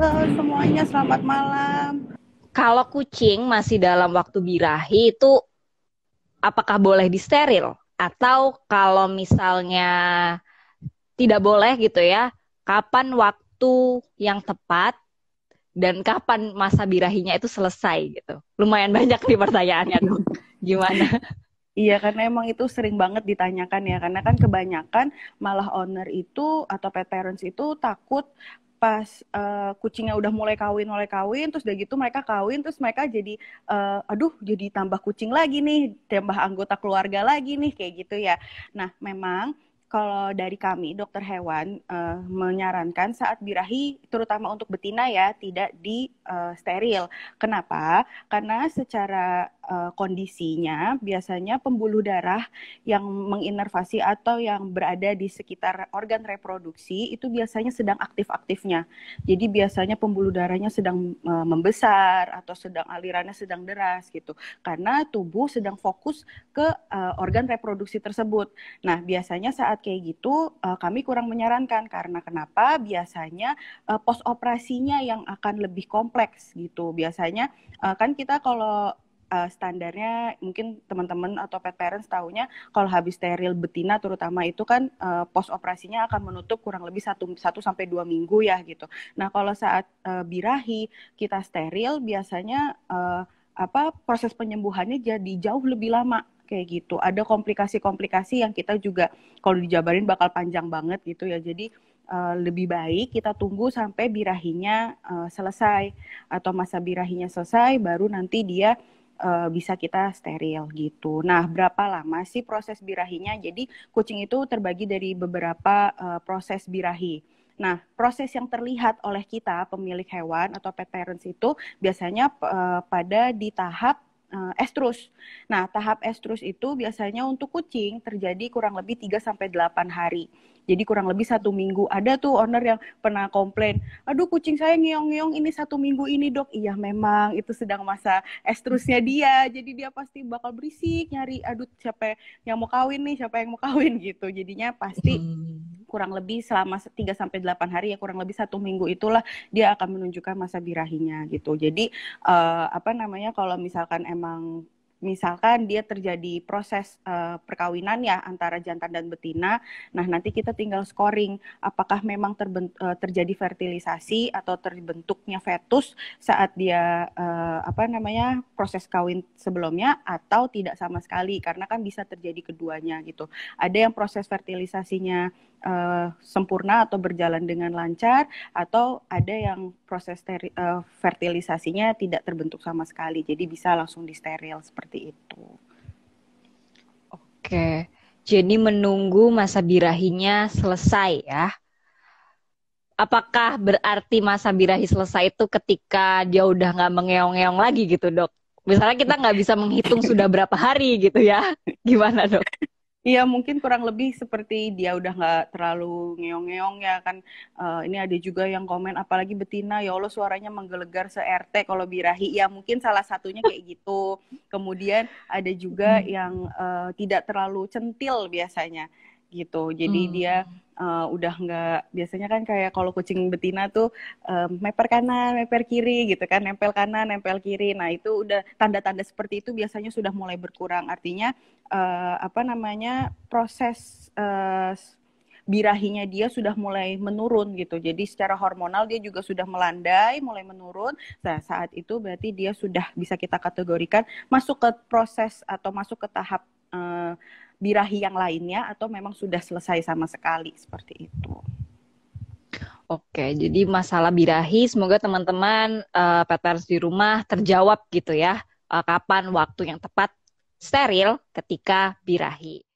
halo semuanya, selamat malam. Kalau kucing masih dalam waktu birahi itu apakah boleh disteril? Atau kalau misalnya tidak boleh gitu ya, kapan waktu yang tepat dan kapan masa birahinya itu selesai gitu? Lumayan banyak nih pertanyaannya dong. Gimana? Iya, karena emang itu sering banget ditanyakan ya. Karena kan kebanyakan malah owner itu atau pet parents itu takut pas uh, kucingnya udah mulai kawin mulai kawin terus udah gitu mereka kawin terus mereka jadi uh, aduh jadi tambah kucing lagi nih tambah anggota keluarga lagi nih kayak gitu ya nah memang kalau dari kami dokter hewan uh, menyarankan saat birahi terutama untuk betina ya tidak di uh, steril. Kenapa? Karena secara uh, kondisinya biasanya pembuluh darah yang menginervasi atau yang berada di sekitar organ reproduksi itu biasanya sedang aktif-aktifnya. Jadi biasanya pembuluh darahnya sedang uh, membesar atau sedang alirannya sedang deras gitu. Karena tubuh sedang fokus ke uh, organ reproduksi tersebut. Nah, biasanya saat kayak gitu uh, kami kurang menyarankan karena kenapa? Biasanya uh, pos operasinya yang akan lebih kompleks gitu. Biasanya kan kita kalau uh, standarnya mungkin teman-teman atau pet parents tahunya kalau habis steril betina terutama itu kan uh, pos operasinya akan menutup kurang lebih satu satu sampai dua minggu ya gitu. Nah kalau saat uh, birahi kita steril biasanya uh, apa proses penyembuhannya jadi jauh lebih lama kayak gitu. Ada komplikasi-komplikasi yang kita juga kalau dijabarin bakal panjang banget gitu ya. Jadi lebih baik kita tunggu sampai birahinya selesai atau masa birahinya selesai baru nanti dia uh, bisa kita steril gitu. Nah, berapa lama sih proses birahinya? Jadi kucing itu terbagi dari beberapa uh, proses birahi. Nah, proses yang terlihat oleh kita pemilik hewan atau pet parents itu biasanya uh, pada di tahap uh, estrus. Nah, tahap estrus itu biasanya untuk kucing terjadi kurang lebih 3 sampai 8 hari. Jadi kurang lebih satu minggu. Ada tuh owner yang pernah komplain, aduh kucing saya ngeong-ngeong ini satu minggu ini dok. Iya memang itu sedang masa estrusnya dia. Jadi dia pasti bakal berisik nyari, aduh siapa yang mau kawin nih, siapa yang mau kawin gitu. Jadinya pasti hmm kurang lebih selama 3 sampai 8 hari ya kurang lebih satu minggu itulah dia akan menunjukkan masa birahinya gitu. Jadi uh, apa namanya kalau misalkan emang misalkan dia terjadi proses uh, perkawinan ya antara jantan dan betina. Nah, nanti kita tinggal scoring apakah memang uh, terjadi fertilisasi atau terbentuknya fetus saat dia uh, apa namanya proses kawin sebelumnya atau tidak sama sekali karena kan bisa terjadi keduanya gitu. Ada yang proses fertilisasinya uh, sempurna atau berjalan dengan lancar atau ada yang proses teri, uh, fertilisasinya tidak terbentuk sama sekali jadi bisa langsung disteril seperti itu. Oke, jadi menunggu masa birahinya selesai ya. Apakah berarti masa birahi selesai itu ketika dia udah nggak mengeong-ngeong lagi gitu dok? Misalnya kita nggak bisa menghitung sudah berapa hari gitu ya? Gimana dok? Iya mungkin kurang lebih seperti dia udah nggak terlalu ngeong-ngeong ya kan uh, ini ada juga yang komen apalagi betina ya Allah suaranya menggelegar se RT kalau birahi ya mungkin salah satunya kayak gitu kemudian ada juga yang uh, tidak terlalu centil biasanya gitu. Jadi hmm. dia uh, udah nggak biasanya kan kayak kalau kucing betina tuh um, meper kanan, meper kiri gitu kan, nempel kanan, nempel kiri. Nah itu udah tanda-tanda seperti itu biasanya sudah mulai berkurang. Artinya uh, apa namanya proses uh, birahinya dia sudah mulai menurun gitu. Jadi secara hormonal dia juga sudah melandai, mulai menurun. Nah, saat itu berarti dia sudah bisa kita kategorikan masuk ke proses atau masuk ke tahap uh, birahi yang lainnya atau memang sudah selesai sama sekali seperti itu. Oke, jadi masalah birahi semoga teman-teman uh, eh, peters di rumah terjawab gitu ya. Uh, kapan waktu yang tepat steril ketika birahi.